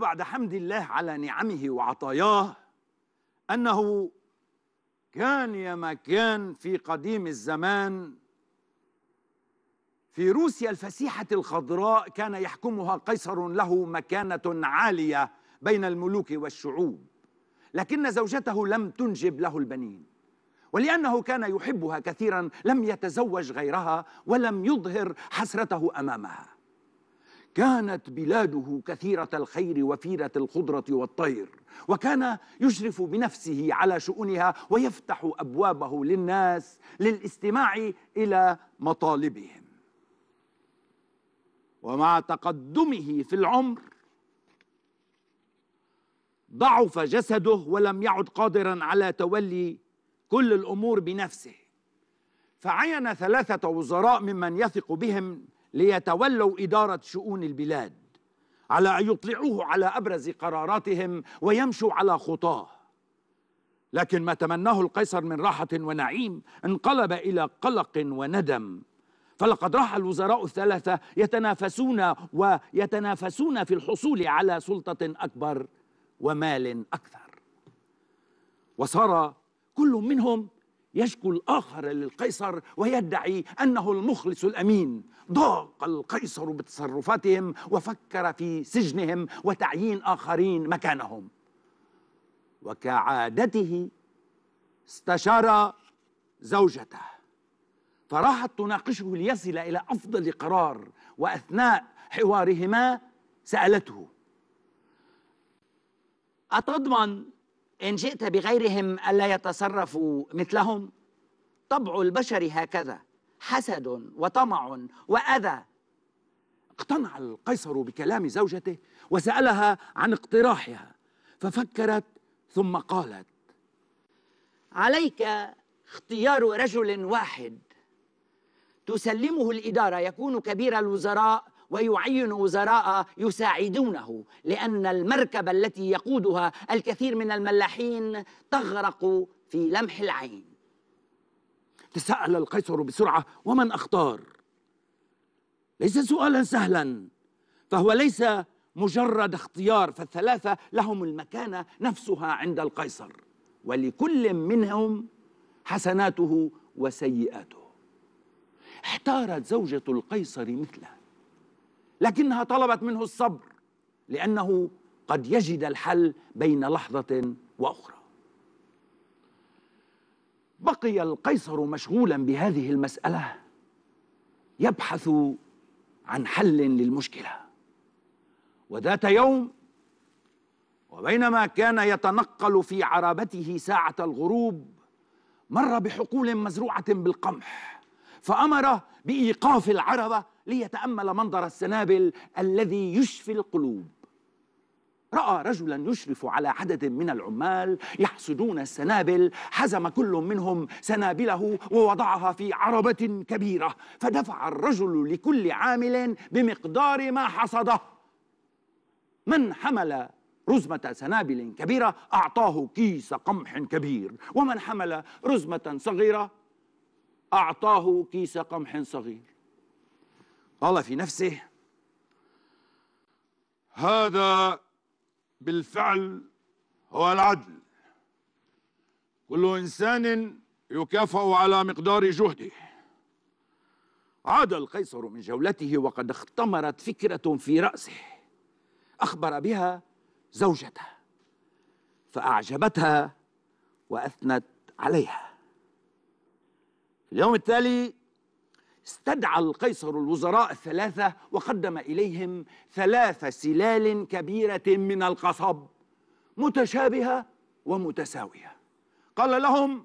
بعد حمد الله على نعمه وعطاياه انه كان يا ما كان في قديم الزمان في روسيا الفسيحه الخضراء كان يحكمها قيصر له مكانه عاليه بين الملوك والشعوب لكن زوجته لم تنجب له البنين ولانه كان يحبها كثيرا لم يتزوج غيرها ولم يظهر حسرته امامها كانت بلاده كثيرة الخير وفيرة الخضرة والطير وكان يشرف بنفسه على شؤونها ويفتح أبوابه للناس للاستماع إلى مطالبهم ومع تقدمه في العمر ضعف جسده ولم يعد قادرا على تولي كل الأمور بنفسه فعين ثلاثة وزراء ممن يثق بهم ليتولوا إدارة شؤون البلاد على أن يطلعوه على أبرز قراراتهم ويمشوا على خطاه لكن ما تمناه القيصر من راحة ونعيم انقلب إلى قلق وندم فلقد راح الوزراء الثلاثة يتنافسون ويتنافسون في الحصول على سلطة أكبر ومال أكثر وصار كل منهم يشكو الآخر للقيصر ويدعي أنه المخلص الأمين ضاق القيصر بتصرفاتهم وفكر في سجنهم وتعيين آخرين مكانهم وكعادته استشار زوجته فراحت تناقشه ليصل إلى أفضل قرار وأثناء حوارهما سألته أتضمن إن جئت بغيرهم ألا يتصرفوا مثلهم طبع البشر هكذا حسد وطمع وأذى اقتنع القيصر بكلام زوجته وسألها عن اقتراحها ففكرت ثم قالت عليك اختيار رجل واحد تسلمه الإدارة يكون كبير الوزراء ويعين وزراء يساعدونه لأن المركبة التي يقودها الكثير من الملاحين تغرق في لمح العين تساءل القيصر بسرعة ومن أختار ليس سؤالا سهلا فهو ليس مجرد اختيار فالثلاثة لهم المكانة نفسها عند القيصر ولكل منهم حسناته وسيئاته احتارت زوجة القيصر مثله لكنها طلبت منه الصبر لأنه قد يجد الحل بين لحظة وأخرى بقي القيصر مشغولا بهذه المسألة يبحث عن حل للمشكلة وذات يوم وبينما كان يتنقل في عربته ساعة الغروب مر بحقول مزروعة بالقمح فأمر بإيقاف العربة ليتامل منظر السنابل الذي يشفي القلوب راى رجلا يشرف على عدد من العمال يحصدون السنابل حزم كل منهم سنابله ووضعها في عربه كبيره فدفع الرجل لكل عامل بمقدار ما حصده من حمل رزمة سنابل كبيرة أعطاه كيس قمح كبير ومن حمل رزمة صغيرة أعطاه كيس قمح صغير قال في نفسه هذا بالفعل هو العدل كل انسان يكافأ على مقدار جهده عاد القيصر من جولته وقد اختمرت فكرة في رأسه أخبر بها زوجته فأعجبتها وأثنت عليها في اليوم التالي استدعى القيصر الوزراء الثلاثة وقدم إليهم ثلاث سلال كبيرة من القصب متشابهة ومتساوية قال لهم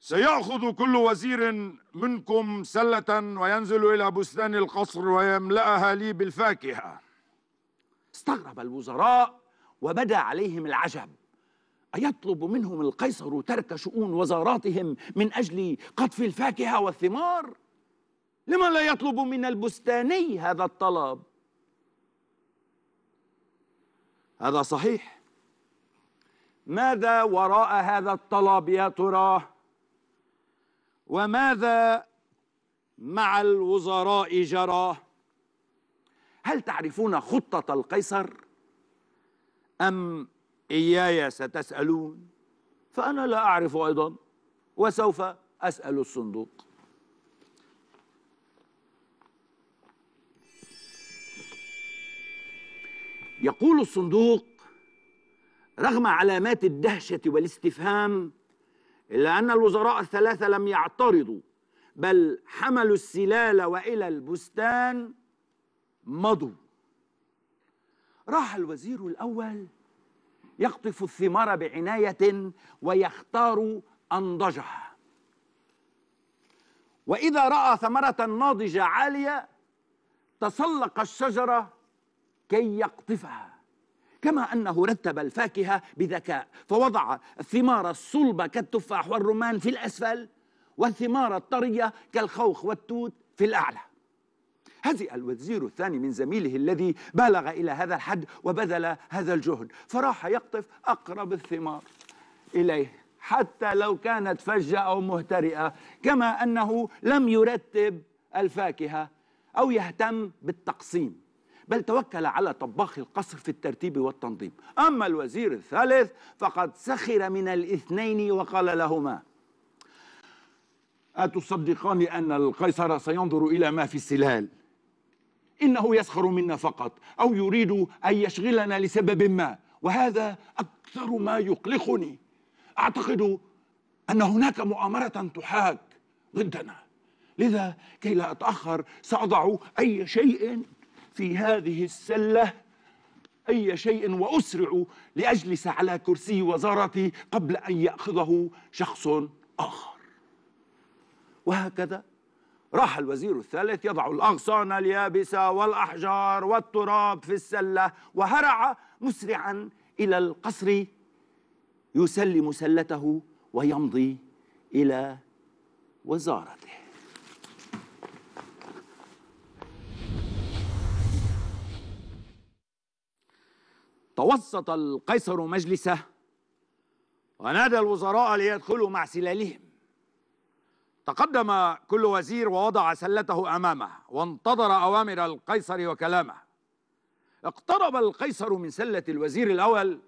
سيأخذ كل وزير منكم سلة وينزل إلى بستان القصر ويملأها لي بالفاكهة استغرب الوزراء وبدا عليهم العجب أيطلب منهم القيصر ترك شؤون وزاراتهم من أجل قطف الفاكهة والثمار؟ لما لا يطلب من البستاني هذا الطلب؟ هذا صحيح ماذا وراء هذا الطلب يا ترى؟ وماذا مع الوزراء جرى؟ هل تعرفون خطة القيصر؟ أم إياي ستسألون فأنا لا أعرف أيضا وسوف أسأل الصندوق يقول الصندوق رغم علامات الدهشة والاستفهام إلا أن الوزراء الثلاثة لم يعترضوا بل حملوا السلال وإلى البستان مضوا راح الوزير الأول يقطف الثمار بعناية ويختار أنضجها وإذا رأى ثمرة ناضجة عالية تسلق الشجرة كي يقطفها كما أنه رتب الفاكهة بذكاء فوضع الثمار الصلبة كالتفاح والرمان في الأسفل والثمار الطرية كالخوخ والتوت في الأعلى هزئ الوزير الثاني من زميله الذي بالغ إلى هذا الحد وبذل هذا الجهد فراح يقطف أقرب الثمار إليه حتى لو كانت فجة أو مهترئة كما أنه لم يرتب الفاكهة أو يهتم بالتقسيم بل توكل على طباخ القصر في الترتيب والتنظيم أما الوزير الثالث فقد سخر من الاثنين وقال لهما أتصدقان أن القيصر سينظر إلى ما في السلال إنه يسخر منا فقط أو يريد أن يشغلنا لسبب ما وهذا أكثر ما يقلقني أعتقد أن هناك مؤامرة تحاك ضدنا لذا كي لا أتأخر سأضع أي شيء في هذه السلة أي شيء وأسرع لأجلس على كرسي وزارتي قبل أن يأخذه شخص آخر وهكذا راح الوزير الثالث يضع الأغصان اليابسة والأحجار والتراب في السلة وهرع مسرعا إلى القصر يسلم سلته ويمضي إلى وزارته توسط القيصر مجلسه ونادى الوزراء ليدخلوا مع سلالهم تقدم كل وزير ووضع سلته امامه وانتظر اوامر القيصر وكلامه اقترب القيصر من سله الوزير الاول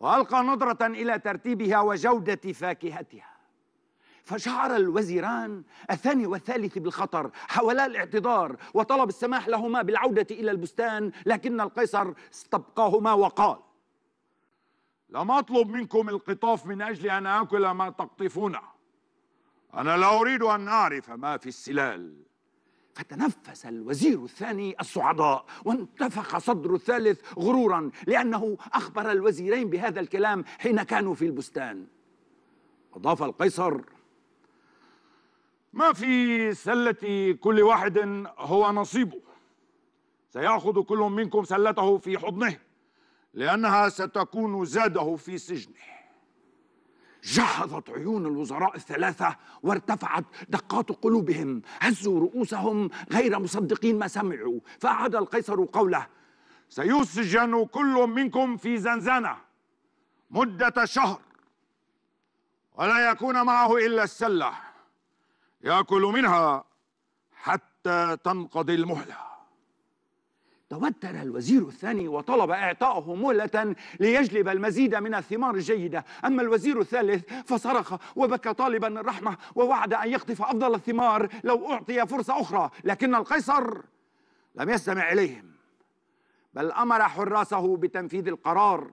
والقى نظره الى ترتيبها وجوده فاكهتها فشعر الوزيران الثاني والثالث بالخطر حولا الاعتذار وطلب السماح لهما بالعودة إلى البستان لكن القيصر استبقاهما وقال لم أطلب منكم القطاف من أجل أن آكل ما تقطفونه أنا لا أريد أن أعرف ما في السلال فتنفس الوزير الثاني الصعداء وانتفخ صدر الثالث غرورا لأنه أخبر الوزيرين بهذا الكلام حين كانوا في البستان أضاف القيصر ما في سلة كل واحد هو نصيبه سيأخذ كل منكم سلته في حضنه لأنها ستكون زاده في سجنه جهضت عيون الوزراء الثلاثة وارتفعت دقات قلوبهم هزوا رؤوسهم غير مصدقين ما سمعوا فأعاد القيصر قوله سيسجن كل منكم في زنزانة مدة شهر ولا يكون معه إلا السلة يأكل منها حتى تنقضي المهله توتر الوزير الثاني وطلب اعطائه مهلة ليجلب المزيد من الثمار الجيدة أما الوزير الثالث فصرخ وبكى طالبا الرحمة ووعد أن يقطف أفضل الثمار لو أعطي فرصة أخرى لكن القيصر لم يستمع إليهم بل أمر حراسه بتنفيذ القرار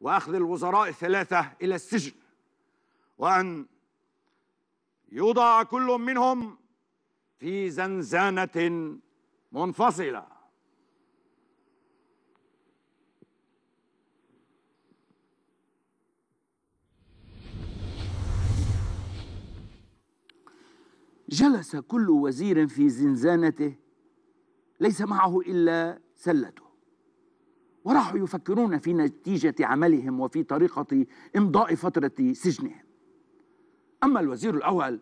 وأخذ الوزراء الثلاثة إلى السجن وأن يوضع كل منهم في زنزانة منفصلة جلس كل وزير في زنزانته ليس معه الا سلته وراحوا يفكرون في نتيجه عملهم وفي طريقه امضاء فتره سجنهم اما الوزير الاول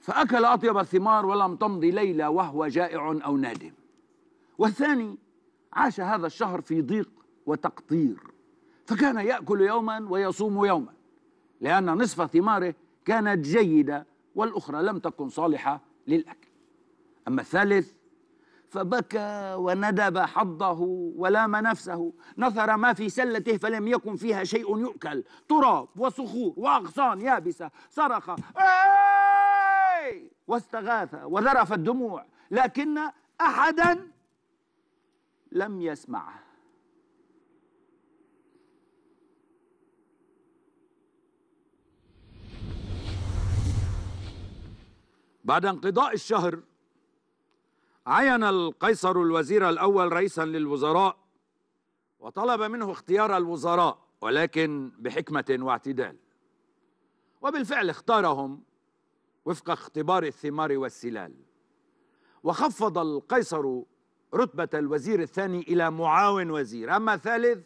فاكل اطيب الثمار ولم تمضي ليله وهو جائع او نادم والثاني عاش هذا الشهر في ضيق وتقطير فكان ياكل يوما ويصوم يوما لان نصف ثماره كانت جيده والأخرى لم تكن صالحة للأكل أما الثالث فبكى وندب حظه ولام نفسه نثر ما في سلته فلم يكن فيها شيء يؤكل تراب وصخور وأغصان يابسة صرخ واستغاث وذرف الدموع لكن أحدا لم يسمعه بعد انقضاء الشهر عين القيصر الوزير الأول رئيسا للوزراء وطلب منه اختيار الوزراء ولكن بحكمة واعتدال وبالفعل اختارهم وفق اختبار الثمار والسلال وخفض القيصر رتبة الوزير الثاني إلى معاون وزير أما الثالث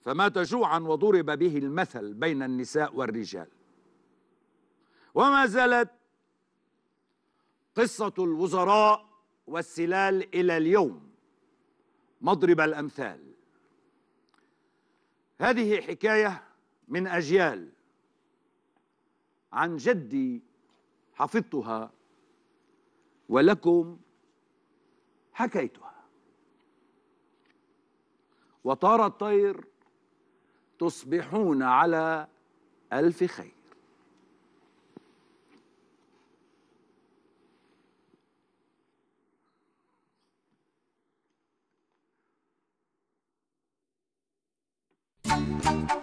فمات جوعا وضرب به المثل بين النساء والرجال وما زالت قصة الوزراء والسلال إلى اليوم مضرب الأمثال هذه حكاية من أجيال عن جدي حفظتها ولكم حكيتها وطار الطير تصبحون على ألف خير Thank you.